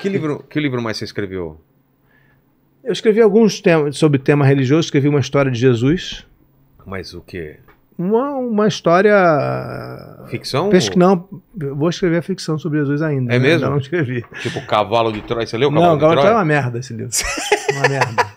Que livro, que livro mais você escreveu? Eu escrevi alguns temas sobre tema religioso, escrevi uma história de Jesus. Mas o quê? Uma, uma história. Ficção? Penso que não. Vou escrever a ficção sobre Jesus ainda. É né? mesmo? Ainda não escrevi. Tipo Cavalo de Troia. Você leu Cavalo não, de Troia? Não, Cavalo de Troia é uma merda esse livro. É uma merda.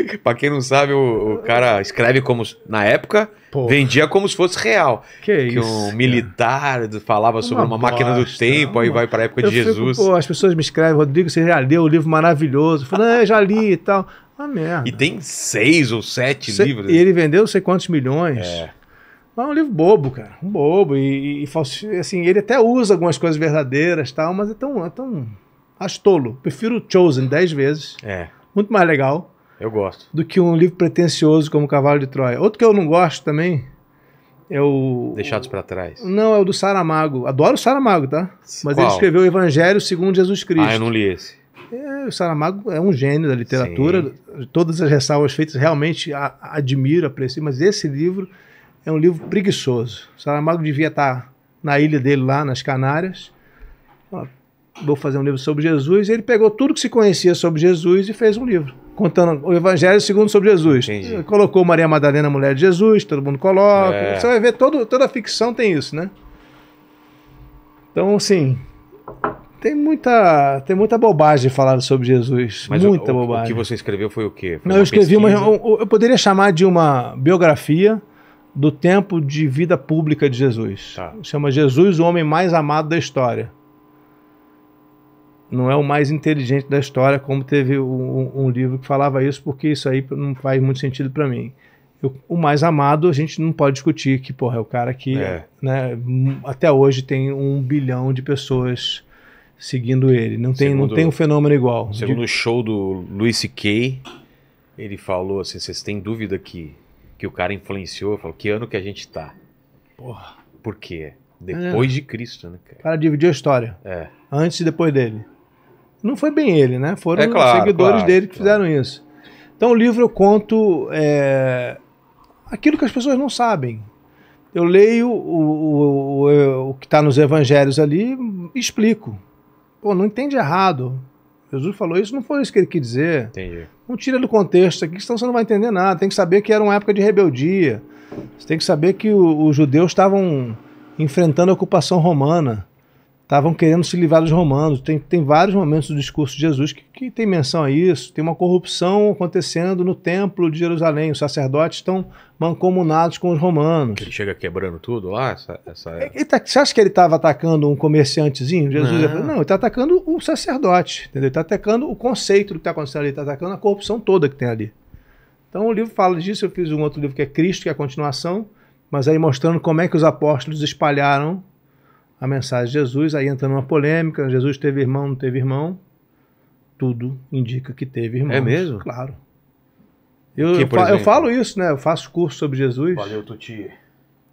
pra quem não sabe, o, o, cara escreve como. Na época, Porra. vendia como se fosse real. Que, que isso? um militar falava uma sobre uma bosta, máquina do tempo, uma... aí vai pra época eu de fico, Jesus. Pô, as pessoas me escrevem, Rodrigo, você já leu o um livro maravilhoso? Eu falo, ah, já li e tal. Ah, merda. E tem seis ou sete livros. E ele vendeu não sei quantos milhões. É. Mas é um livro bobo, cara. Um bobo. E, e, assim, ele até usa algumas coisas verdadeiras tal, mas é tão. É tão acho tolo. Prefiro Chosen dez vezes. É. Muito mais legal. Eu gosto. Do que um livro pretencioso como Cavalo de Troia. Outro que eu não gosto também é o. Deixados para trás. Não, é o do Saramago. Adoro o Saramago, tá? Mas Qual? ele escreveu o Evangelho segundo Jesus Cristo. Ah, eu não li esse. É, o Saramago é um gênio da literatura. Sim. Todas as ressalvas feitas realmente a, a admiro, aprecio, mas esse livro é um livro preguiçoso. O Saramago devia estar tá na ilha dele lá, nas Canárias vou fazer um livro sobre Jesus. ele pegou tudo que se conhecia sobre Jesus e fez um livro, contando o Evangelho segundo sobre Jesus. Entendi. Colocou Maria Madalena, mulher de Jesus, todo mundo coloca. É. Você vai ver, todo, toda a ficção tem isso, né? Então, assim, tem muita, tem muita bobagem falada sobre Jesus. Mas muita o, o, bobagem. O que você escreveu foi o quê? Foi Não, eu escrevi pesquisa? uma. Eu poderia chamar de uma biografia do tempo de vida pública de Jesus. Tá. Chama Jesus, o homem mais amado da história não é o mais inteligente da história, como teve um, um, livro que falava isso, porque isso aí não faz muito sentido para mim. Eu, o mais amado a gente não pode discutir, que porra, é o cara que é. né, até hoje tem um bilhão de pessoas seguindo ele. Não tem, segundo, não tem um fenômeno igual. Segundo de... o show do Louis C.K., ele falou assim, vocês têm dúvida que, que o cara influenciou? Falou, que ano que a gente tá? Porra. Por quê? É. Depois é. de Cristo, né, cara? O cara dividiu a história. É. Antes e depois dele. Não foi bem ele, né? Foram é claro, seguidores claro, dele que claro. fizeram isso. Então o livro eu conto é, aquilo que as pessoas não sabem. Eu leio o, o, o que está nos evangelhos ali e explico. Pô, não entende errado. Jesus falou isso, não foi isso que ele quis dizer. Entendi. Não tira do contexto aqui, senão você não vai entender nada. Tem que saber que era uma época de rebeldia. Você tem que saber que os judeus estavam enfrentando a ocupação romana estavam querendo se livrar dos romanos. Tem, tem vários momentos do discurso de Jesus que, que tem menção a isso. Tem uma corrupção acontecendo no templo de Jerusalém. Os sacerdotes estão mancomunados com os romanos. Ele chega quebrando tudo lá? Essa, essa... Ele tá, você acha que ele estava atacando um comerciantezinho? Jesus não, não ele está atacando o sacerdote. Entendeu? Ele está atacando o conceito do que está acontecendo ali. Ele está atacando a corrupção toda que tem ali. Então o livro fala disso. Eu fiz um outro livro que é Cristo, que é a continuação, mas aí mostrando como é que os apóstolos espalharam a mensagem de Jesus, aí entra numa polêmica, Jesus teve irmão, não teve irmão, tudo indica que teve irmão. É mesmo? Claro. Eu, que, eu, eu falo isso, né? Eu faço curso sobre Jesus. Valeu, Tuti.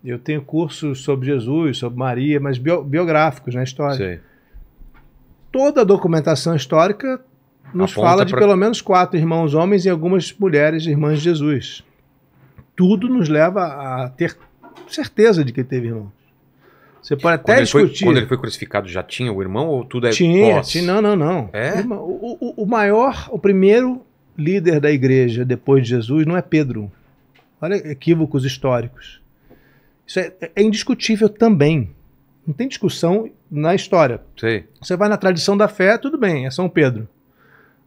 Eu tenho cursos sobre Jesus, sobre Maria, mas bio biográficos, né? História. Sim. Toda a documentação histórica nos Aponta fala de pra... pelo menos quatro irmãos homens e algumas mulheres irmãs de Jesus. Tudo nos leva a ter certeza de que teve irmãos. Você pode até quando discutir. Ele foi, quando ele foi crucificado, já tinha o irmão ou tudo é Tinha, tinha não, não, não. É? O, o, o, maior, o primeiro líder da igreja depois de Jesus não é Pedro. Olha equívocos históricos. Isso é, é, é indiscutível também. Não tem discussão na história. Sei. Você vai na tradição da fé, tudo bem, é São Pedro.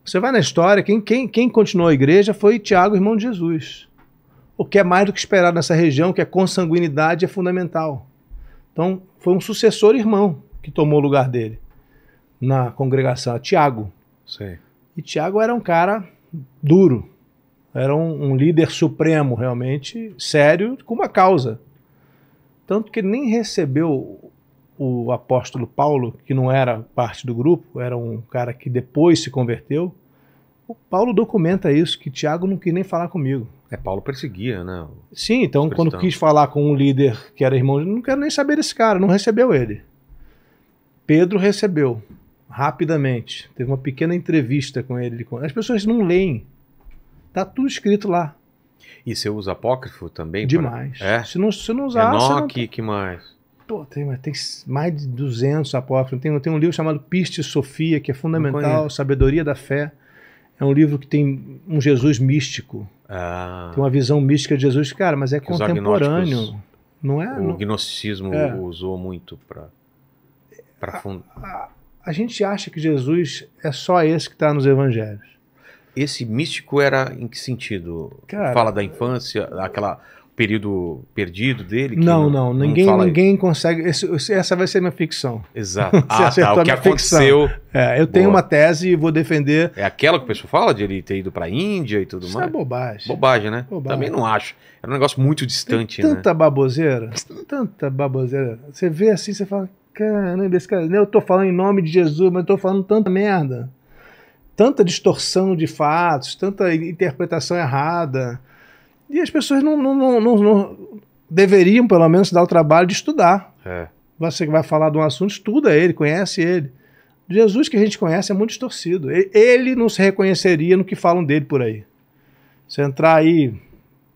Você vai na história, quem, quem, quem continuou a igreja foi Tiago, irmão de Jesus. O que é mais do que esperado nessa região, que a é consanguinidade é fundamental. Então, foi um sucessor irmão que tomou o lugar dele na congregação, Tiago. Sim. E Tiago era um cara duro, era um, um, líder supremo, realmente, sério, com uma causa. Tanto que ele nem recebeu o apóstolo Paulo, que não era parte do grupo, era um cara que depois se converteu, o Paulo documenta isso, que Tiago não quis nem falar comigo. É, Paulo perseguia, né? Sim, então quando quis falar com um líder que era irmão, não quero nem saber desse cara, não recebeu ele. Pedro recebeu, rapidamente. Teve uma pequena entrevista com ele. As pessoas não leem. Tá tudo escrito lá. E você usa apócrifo também? Demais. É? Se, não, se não usar... Enoque, não... que mais? Pô, tem, tem, mais de 200 apócrifos. Tem, tem um livro chamado Piste Sofia, que é fundamental, Sabedoria da Fé. É um livro que tem um Jesus místico. Ah. Tem uma visão mística de Jesus. Cara, mas é contemporâneo. Não é? O não... gnosticismo é. usou muito para para fundar. A, a gente acha que Jesus é só esse que está nos evangelhos. Esse místico era em que sentido? Cara, Fala da infância, aquela período perdido dele? Não, não, não, ninguém, ninguém consegue. Esse, essa vai ser minha ficção. Exato. ah, tá, o que aconteceu. É, eu Boa. tenho uma tese e vou defender. É aquela que o pessoal fala de ele ter ido para a Índia e tudo Isso é mais? Isso é bobagem. Bobagem, né? Bobagem. Também não acho. É um negócio muito distante, Tem né? tanta né? baboseira, tanta baboseira. Você vê assim, você fala, caramba, esse cara, né, eu tô falando em nome de Jesus, mas eu tô falando tanta merda. Tanta distorção de fatos, tanta interpretação errada. E as pessoas não, não, não, não deveriam, pelo menos, dar o trabalho de estudar. É. Você que vai falar de um assunto, estuda ele, conhece ele. Jesus que a gente conhece é muito distorcido. Ele não se reconheceria no que falam dele por aí. você entrar aí,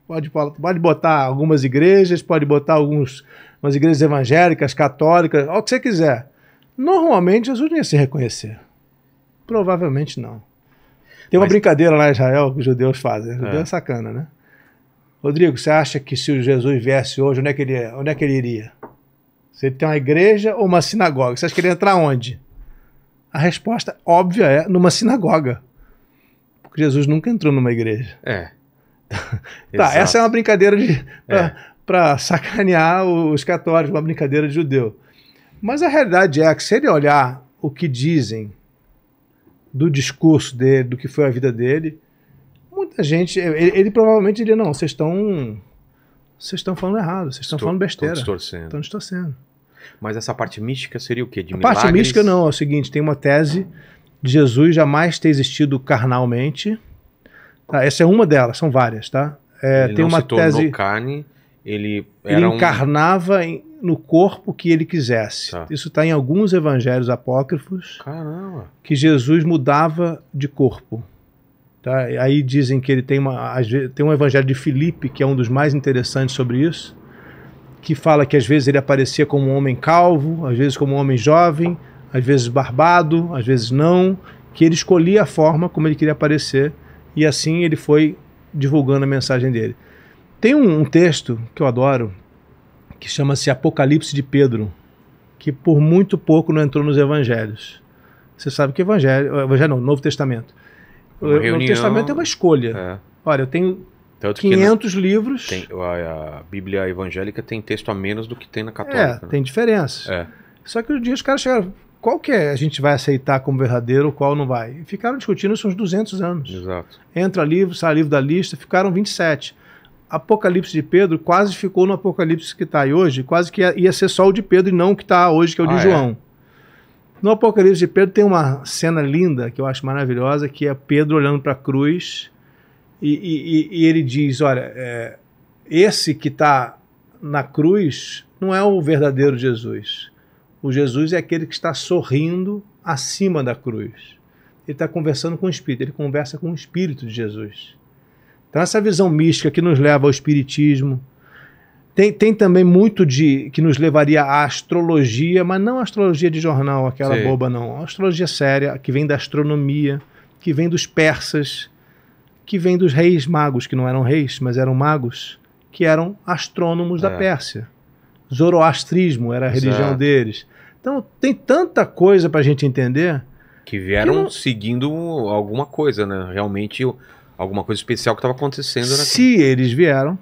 pode, pode botar algumas igrejas, pode botar alguns, umas igrejas evangélicas, católicas, o que você quiser. Normalmente Jesus não ia se reconhecer. Provavelmente não. Tem uma Mas... brincadeira lá em Israel que os judeus fazem. Judeu é, é sacana, né? Rodrigo, você acha que se o Jesus viesse hoje, onde é que ele, onde é que ele iria? Se ele tem uma igreja ou uma sinagoga? Você acha que ele ia entrar onde? A resposta óbvia é numa sinagoga. Porque Jesus nunca entrou numa igreja. É. tá, essa é uma brincadeira de para é. sacanear os católicos, uma brincadeira de judeu. Mas a realidade é que se ele olhar o que dizem do discurso dele, do que foi a vida dele, Muita gente. Ele, ele provavelmente diria: não, vocês estão. Vocês estão falando errado, vocês estão falando besteira. Estão distorcendo. Estão distorcendo. Mas essa parte mística seria o quê? De a milagres? parte mística não, é o seguinte: tem uma tese de Jesus jamais ter existido carnalmente. Tá? Essa é uma delas, são várias, tá? É, ele tem uma tese. carne, ele, ele encarnava um... em, no corpo que ele quisesse. Tá. Isso está em alguns evangelhos apócrifos. Caramba! Que Jesus mudava de corpo. Tá? Aí dizem que ele tem, uma, tem um evangelho de Filipe, que é um dos mais interessantes sobre isso, que fala que às vezes ele aparecia como um homem calvo, às vezes como um homem jovem, às vezes barbado, às vezes não, que ele escolhia a forma como ele queria aparecer e assim ele foi divulgando a mensagem dele. Tem um, um texto que eu adoro que chama-se Apocalipse de Pedro, que por muito pouco não entrou nos evangelhos. Você sabe que evangelho, evangelho não, Novo Testamento o reunião, testamento é uma escolha. É. Olha, eu tenho Tanto 500 na, livros. Tem, a, a, Bíblia evangélica tem texto a menos do que tem na católica. É, né? tem diferença. É. Só que um dia os caras chegaram, qual que é, a gente vai aceitar como verdadeiro, qual não vai? E ficaram discutindo isso uns 200 anos. Exato. Entra livro, sai livro da lista, ficaram 27. Apocalipse de Pedro quase ficou no Apocalipse que está aí hoje, quase que ia, ia, ser só o de Pedro e não o que está hoje, que é o ah, de é? João. É? No Apocalipse de Pedro tem uma cena linda que eu acho maravilhosa, que é Pedro olhando para a cruz e, e, e, ele diz: Olha, é, esse que está na cruz não é o verdadeiro Jesus. O Jesus é aquele que está sorrindo acima da cruz. Ele está conversando com o Espírito, ele conversa com o Espírito de Jesus. Então, essa visão mística que nos leva ao Espiritismo, tem, tem também muito de que nos levaria à astrologia, mas não astrologia de jornal, aquela Sim. boba, não. A astrologia séria, que vem da astronomia, que vem dos persas, que vem dos reis magos, que não eram reis, mas eram magos, que eram astrônomos é. da Pérsia. Zoroastrismo era a Exato. religião deles. Então tem tanta coisa para a gente entender. Que vieram que não... seguindo alguma coisa, né? Realmente alguma coisa especial que estava acontecendo. Né? Se eles vieram,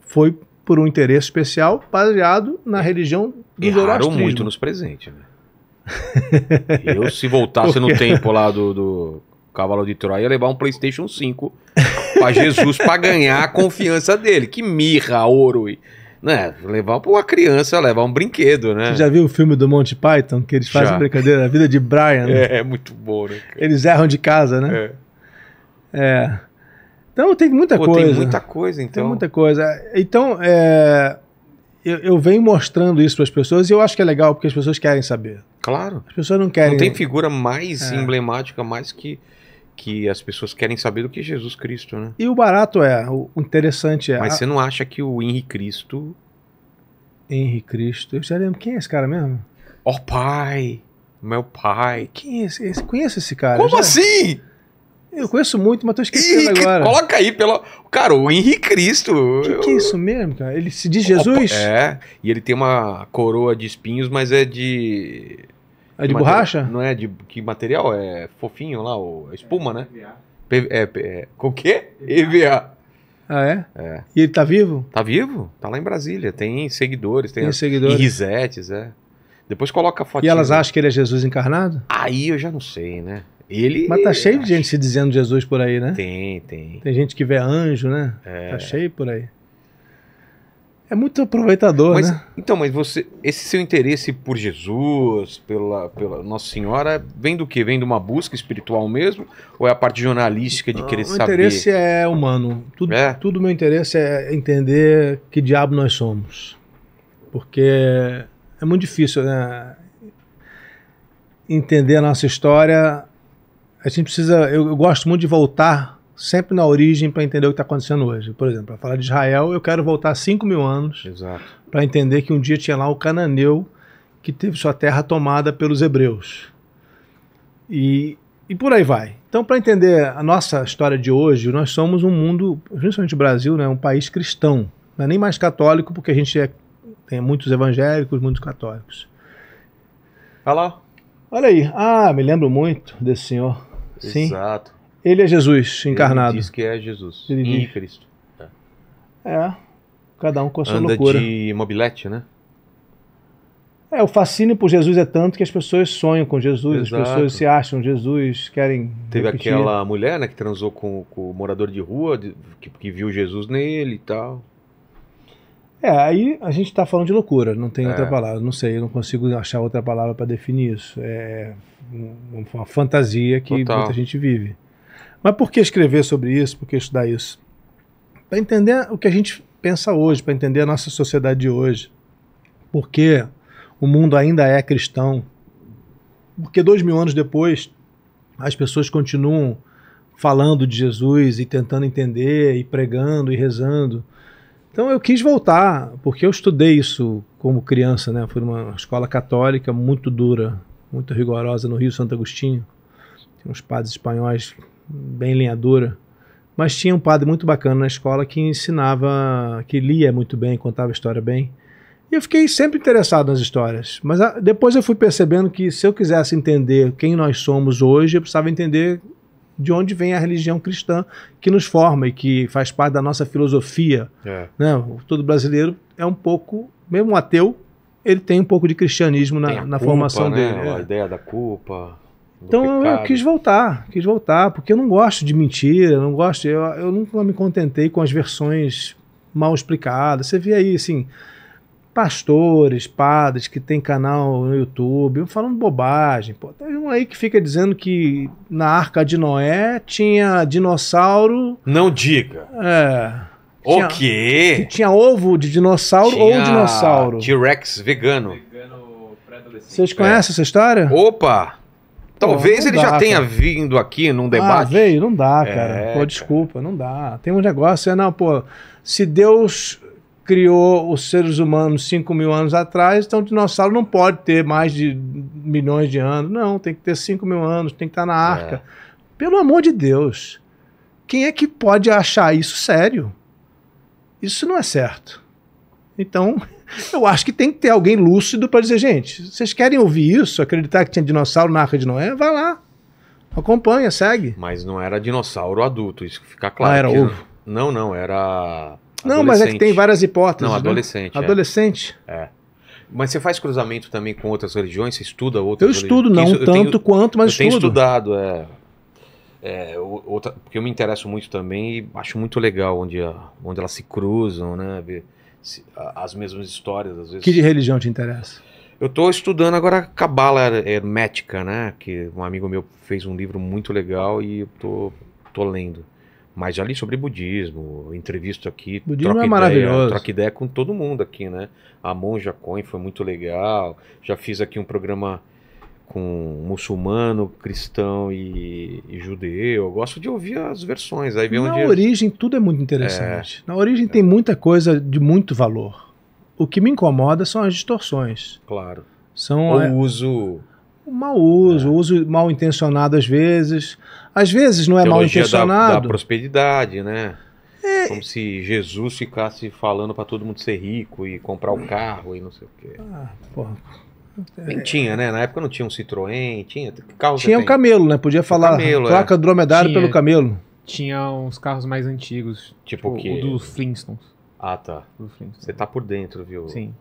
foi por um interesse especial baseado na é. religião do Erraram zoroastrismo. muito nos presentes, né? eu, se voltasse no tempo lá do, do Cavalo de Troia, ia levar um PlayStation 5 para Jesus para ganhar a confiança dele. Que mirra, ouro e. Né? Levar para uma criança, levar um brinquedo, né? Você já viu o filme do Monty Python, que eles fazem já. brincadeira, a vida de Brian? Né? É, é muito bom, né? Eles erram de casa, né? É. é. Então tem muita Pô, coisa. Tem muita coisa, então. Tem muita coisa. Então, é, eu, eu, venho mostrando isso para as pessoas e eu acho que é legal porque as pessoas querem saber. Claro. As pessoas não querem. Não tem figura mais é. emblemática, mais que, que as pessoas querem saber do que Jesus Cristo, né? E o barato é, o interessante é. Mas a... você não acha que o Henri Cristo. Henri Cristo. Eu já lembro. Quem é esse cara mesmo? Ó oh, pai! Meu pai. Quem é esse? Conhece esse cara? Como já... assim? Eu conheço muito, mas tô esquecendo Henrique, agora. Coloca aí, pelo cara, o Henrique Cristo. O que, eu... que, é isso mesmo, cara? Ele se diz Jesus? Opa, é, e ele tem uma coroa de espinhos, mas é de. É de, de borracha? Não é de. Que material? É fofinho lá, o... É espuma, né? é, né? PVA. É, é, com o quê? EVA. Ah, é? É. E ele tá vivo? Tá vivo, tá lá em Brasília. Tem seguidores, tem, tem seguidores. E risetes, é. Depois coloca a fotinha. E elas acham que ele é Jesus encarnado? Aí eu já não sei, né? Ele... Mas tá cheio de gente se dizendo Jesus por aí, né? Tem, tem. Tem gente que vê anjo, né? É. Tá cheio por aí. É muito aproveitador, mas, né? Então, mas você, esse seu interesse por Jesus, pela, pela Nossa Senhora, vem do que? Vem de uma busca espiritual mesmo? Ou é a parte jornalística de Não, querer saber? O interesse é humano. Tudo, é? tudo meu interesse é entender que diabo nós somos. Porque é muito difícil, né? Entender a nossa história a gente precisa. Eu, eu gosto muito de voltar sempre na origem para entender o que está acontecendo hoje. Por exemplo, para falar de Israel, eu quero voltar 5 mil anos para entender que um dia tinha lá o cananeu que teve sua terra tomada pelos hebreus. E, e por aí vai. Então, para entender a nossa história de hoje, nós somos um mundo, principalmente o Brasil, né, um país cristão. Não é nem mais católico, porque a gente é, tem muitos evangélicos, muitos católicos. Olha lá. Olha aí. Ah, me lembro muito desse senhor. Sim. Exato. Ele é Jesus encarnado. Ele diz que é Jesus. Ele diz. Em Cristo. É. Cada um com a sua Anda loucura. de mobilete, né? É, o fascínio por Jesus é tanto que as pessoas sonham com Jesus, Exato. as pessoas se acham Jesus, querem. Teve repetir. aquela mulher né, que transou com, com o morador de rua, que, que viu Jesus nele e tal. É, aí a gente está falando de loucura, não tem é. outra palavra, não sei, eu não consigo achar outra palavra para definir isso. É uma fantasia que Total. muita gente vive. Mas por que escrever sobre isso? Por que estudar isso? Para entender o que a gente pensa hoje, para entender a nossa sociedade de hoje. Por que o mundo ainda é cristão? Porque dois mil anos depois, as pessoas continuam falando de Jesus e tentando entender, e pregando e rezando então eu quis voltar, porque eu estudei isso como criança, né? Foi uma escola católica muito dura, muito rigorosa no Rio Santo Agostinho. Tinha uns padres espanhóis bem linha dura. Mas tinha um padre muito bacana na escola que ensinava, que lia muito bem, contava história bem. E eu fiquei sempre interessado nas histórias. Mas a, ah, depois eu fui percebendo que se eu quisesse entender quem nós somos hoje, eu precisava entender de onde vem a religião cristã que nos forma e que faz parte da nossa filosofia. É. Né? Todo brasileiro é um pouco, mesmo um ateu, ele tem um pouco de cristianismo na, na formação né? dele. É. A ideia da culpa. Então pecado. eu quis voltar, quis voltar, porque eu não gosto de mentira, não gosto, eu, eu nunca me contentei com as versões mal explicadas. Você vê aí, assim, pastores, padres que tem canal no YouTube, falando bobagem. Pô, tem um aí que fica dizendo que na Arca de Noé tinha dinossauro. Não diga. É. O tinha, quê? Que tinha ovo de dinossauro tinha ou dinossauro. T-Rex vegano. Vocês conhecem é. essa história? Opa! Talvez Pô, ele dá, já tenha cara. vindo aqui num debate. Ah, veio, não dá, cara. É, pô, desculpa, cara. não dá. Tem um negócio, é, não, pô, se Deus criou os seres humanos 5 mil anos atrás, então o dinossauro não pode ter mais de milhões de anos. Não, tem que ter 5 mil anos, tem que estar tá na é. arca. É. Pelo amor de Deus, quem é que pode achar isso sério? Isso não é certo. Então, eu acho que tem que ter alguém lúcido para dizer, gente, vocês querem ouvir isso, acreditar que tinha dinossauro na Arca de Noé? Vai lá, acompanha, segue. Mas não era dinossauro adulto, isso fica claro. Ah, era ovo? Não, não, era não, mas é que tem várias hipóteses. Não, né? adolescente. Né? Adolescente. É. Mas você faz cruzamento também com outras religiões? Você estuda outras religiões. Eu estudo, não Isso, tanto tenho, quanto, mas eu estudo. Eu tenho estudado, é. É, outra, porque eu me interesso muito também e acho muito legal onde, onde elas se cruzam, né? Se, as mesmas histórias, às vezes. Que de religião te interessa? Eu estou estudando agora cabala hermética, né? Que um amigo meu fez um livro muito legal e eu tô, tô lendo. Mas ali sobre budismo, entrevisto aqui, budismo troca, é ideia, troca ideia com todo mundo aqui, né? A Monja Coin foi muito legal. Já fiz aqui um programa com muçulmano, cristão e, e, judeu. Eu gosto de ouvir as versões. Aí vem Na onde... origem, tudo é muito interessante. É. Na origem é. tem muita coisa de muito valor. O que me incomoda são as distorções. Claro. São o é... uso mau uso, é. uso mal intencionado às vezes. Às vezes não é Teologia mal intencionado. Da, da prosperidade, né? É... Como se Jesus ficasse falando para todo mundo ser rico e comprar o um carro e não sei o quê. Ah, porra. Nem é. tinha, né? Na época não tinha um Citroën, tinha. Carro tinha o um camelo, né? Podia falar camelo, placa é. dromedário pelo camelo. Tinha uns carros mais antigos. Tipo, tipo o quê? O dos Flintstones. Ah, tá. Você tá por dentro, viu? Sim.